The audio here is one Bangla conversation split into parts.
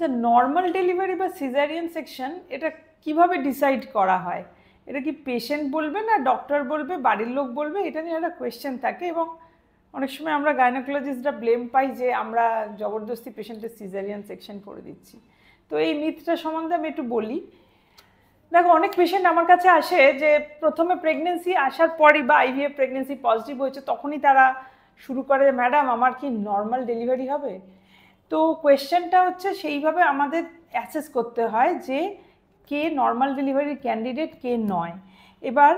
আচ্ছা নর্মাল ডেলিভারি বা সিজারিয়ান সেকশন এটা কিভাবে ডিসাইড করা হয় এটা কি পেশেন্ট বলবে না ডক্টর বলবে বাড়ির লোক বলবে এটা নিয়ে একটা কোয়েশ্চেন থাকে এবং অনেক সময় আমরা গাইনোকোলজিস্টরা ব্লেম পাই যে আমরা জবরদস্তি পেশেন্টের সিজারিয়ান সেকশন করে দিচ্ছি তো এই মিথটা সম্বন্ধে আমি একটু বলি দেখো অনেক পেশেন্ট আমার কাছে আসে যে প্রথমে প্রেগনেন্সি আসার পরই বা আইভিএ প্রেগনেন্সি পজিটিভ হয়েছে তখনই তারা শুরু করে ম্যাডাম আমার কি নর্মাল ডেলিভারি হবে তো কোয়েশ্চেনটা হচ্ছে সেইভাবে আমাদের অ্যাসেস করতে হয় যে কে নর্মাল ডেলিভারির ক্যান্ডিডেট কে নয় এবার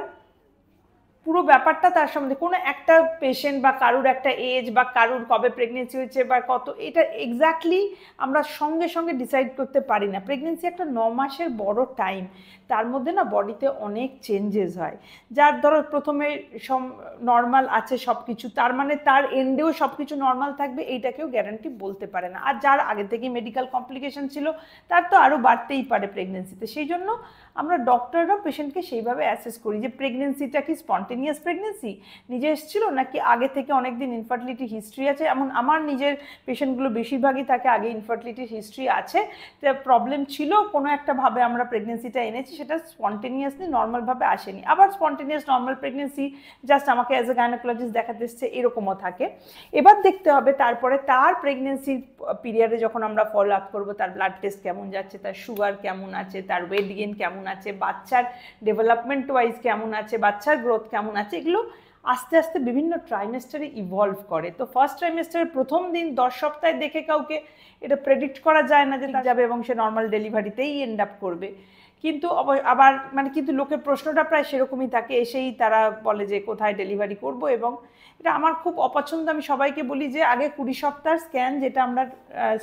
পুরো ব্যাপারটা তার সম্বন্ধে কোনো একটা পেশেন্ট বা কারুর একটা এজ বা কারুর কবে প্রেগনেন্সি হয়েছে বা কত এটা এক্স্যাক্টলি আমরা সঙ্গে সঙ্গে ডিসাইড করতে পারি না প্রেগনেন্সি একটা ন মাসের বড় টাইম তার মধ্যে না বডিতে অনেক চেঞ্জেস হয় যার ধরো প্রথমে সম নর্মাল আছে সব কিছু তার মানে তার এন্ডেও সব কিছু নর্মাল থাকবে এইটাকেও গ্যারান্টি বলতে পারে না আর যার আগে থেকেই মেডিকেল কমপ্লিকেশন ছিল তার তো আরও বাড়তেই পারে প্রেগনেন্সিতে সেই জন্য আমরা ডক্টররাও পেশেন্টকে সেইভাবে অ্যাসেস করি যে প্রেগনেন্সিটা কি স্পন্টে কন্টিনিউয়াস প্রেগনেন্সি নিজে এসেছিল নাকি আগে থেকে অনেক দিন ইনফার্টিলিটি হিস্ট্রি আছে এমন আমার নিজের পেশেন্টগুলো বেশিরভাগই থাকে আগে ইনফার্টিলিটির হিস্ট্রি আছে প্রবলেম ছিল কোনো একটাভাবে আমরা প্রেগনেন্সিটা এনেছি সেটা স্পন্টেনিয়াসলি নর্মালভাবে আসেনি আবার স্পন্টেনিয়াস নর্মাল প্রেগনেন্সি জাস্ট আমাকে অ্যাজ এ গাইনোকোলজিস্ট দেখাতে এসছে এরকমও থাকে এবার দেখতে হবে তারপরে তার প্রেগনেন্সির পিরিয়ডে যখন আমরা ফলো আপ করবো তার ব্লাড টেস্ট কেমন যাচ্ছে তার সুগার কেমন আছে তার ওয়েট গেন কেমন আছে বাচ্চার ডেভেলপমেন্ট ওয়াইজ কেমন আছে বাচ্চার গ্রোথ কেমন কেমন আছে এগুলো আস্তে আস্তে বিভিন্ন ট্রাইমেস্টারে ইভলভ করে তো ফার্স্ট ট্রাইমেস্টারের প্রথম দিন দশ সপ্তাহে দেখে কাউকে এটা প্রেডিক্ট করা যায় না যে যাবে এবং সে নর্মাল ডেলিভারিতেই এন্ড আপ করবে কিন্তু আবার মানে কিন্তু লোকের প্রশ্নটা প্রায় সেরকমই থাকে এসেই তারা বলে যে কোথায় ডেলিভারি করব এবং এটা আমার খুব অপছন্দ আমি সবাইকে বলি যে আগে কুড়ি সপ্তাহ স্ক্যান যেটা আমরা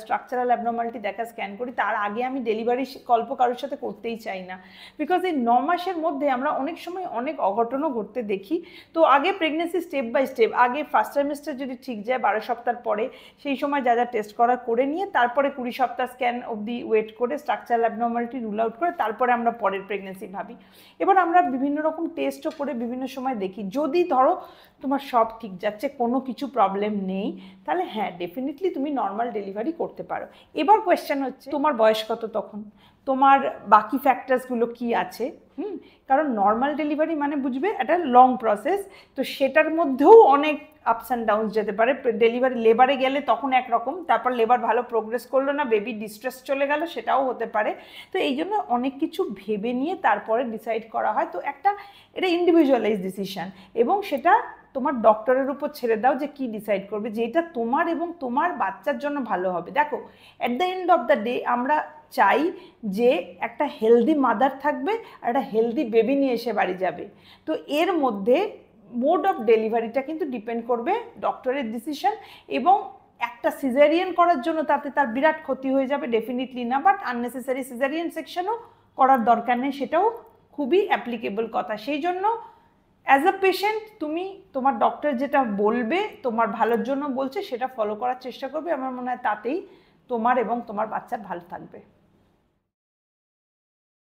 স্ট্রাকচারাল অ্যাবনর্মালিটি দেখা স্ক্যান করি তার আগে আমি ডেলিভারি গল্প কারোর সাথে করতেই চাই না বিকজ এই ন মাসের মধ্যে আমরা অনেক সময় অনেক অঘটনও ঘটতে দেখি তো আগে প্রেগনেন্সি স্টেপ বাই স্টেপ আগে ফার্স্ট সেমিস্টার যদি ঠিক যায় বারো সপ্তাহ পরে সেই সময় যা যা টেস্ট করা করে নিয়ে তারপরে কুড়ি সপ্তাহ স্ক্যান অবধি ওয়েট করে স্ট্রাকচারাল অ্যাবনর্মালিটি রুল আউট করে তারপরে তারপরে আমরা পরের প্রেগনেন্সি ভাবি এবার আমরা বিভিন্ন রকম টেস্টও করে বিভিন্ন সময় দেখি যদি ধরো তোমার সব ঠিক যাচ্ছে কোনো কিছু প্রবলেম নেই তাহলে হ্যাঁ ডেফিনেটলি তুমি নর্মাল ডেলিভারি করতে পারো এবার কোয়েশ্চেন হচ্ছে তোমার বয়স কত তখন তোমার বাকি ফ্যাক্টরসগুলো কি আছে হুম কারণ নর্মাল ডেলিভারি মানে বুঝবে একটা লং প্রসেস তো সেটার মধ্যেও অনেক আপস অ্যান্ড ডাউনস যেতে পারে ডেলিভারি লেবারে গেলে তখন একরকম তারপর লেবার ভালো প্রোগ্রেস করলো না বেবি ডিস্ট্রেস চলে গেল সেটাও হতে পারে তো এই জন্য অনেক কিছু ভেবে নিয়ে তারপরে ডিসাইড করা হয় তো একটা এটা ইন্ডিভিজুয়ালাইজ ডিসিশান এবং সেটা তোমার ডক্টরের উপর ছেড়ে দাও যে কি ডিসাইড করবে যেটা তোমার এবং তোমার বাচ্চার জন্য ভালো হবে দেখো at the end of the day আমরা চাই যে একটা হেলদি মাদার থাকবে আর একটা হেলদি বেবি নিয়ে এসে বাড়ি যাবে তো এর মধ্যে মোড অফ ডেলিভারিটা কিন্তু ডিপেন্ড করবে ডক্টরের ডিসিশন এবং একটা সিজারিয়ান করার জন্য তাতে তার বিরাট ক্ষতি হয়ে যাবে ডেফিনেটলি না বাট আননেসেসারি সিজারিয়ান সেকশনও করার দরকার নেই সেটাও খুবই অ্যাপ্লিকেবল কথা সেই জন্য অ্যাজ আ পেশেন্ট তুমি তোমার ডক্টর যেটা বলবে তোমার ভালোর জন্য বলছে সেটা ফলো করার চেষ্টা করবে আমার মনে হয় তাতেই তোমার এবং তোমার বাচ্চার ভালো থাকবে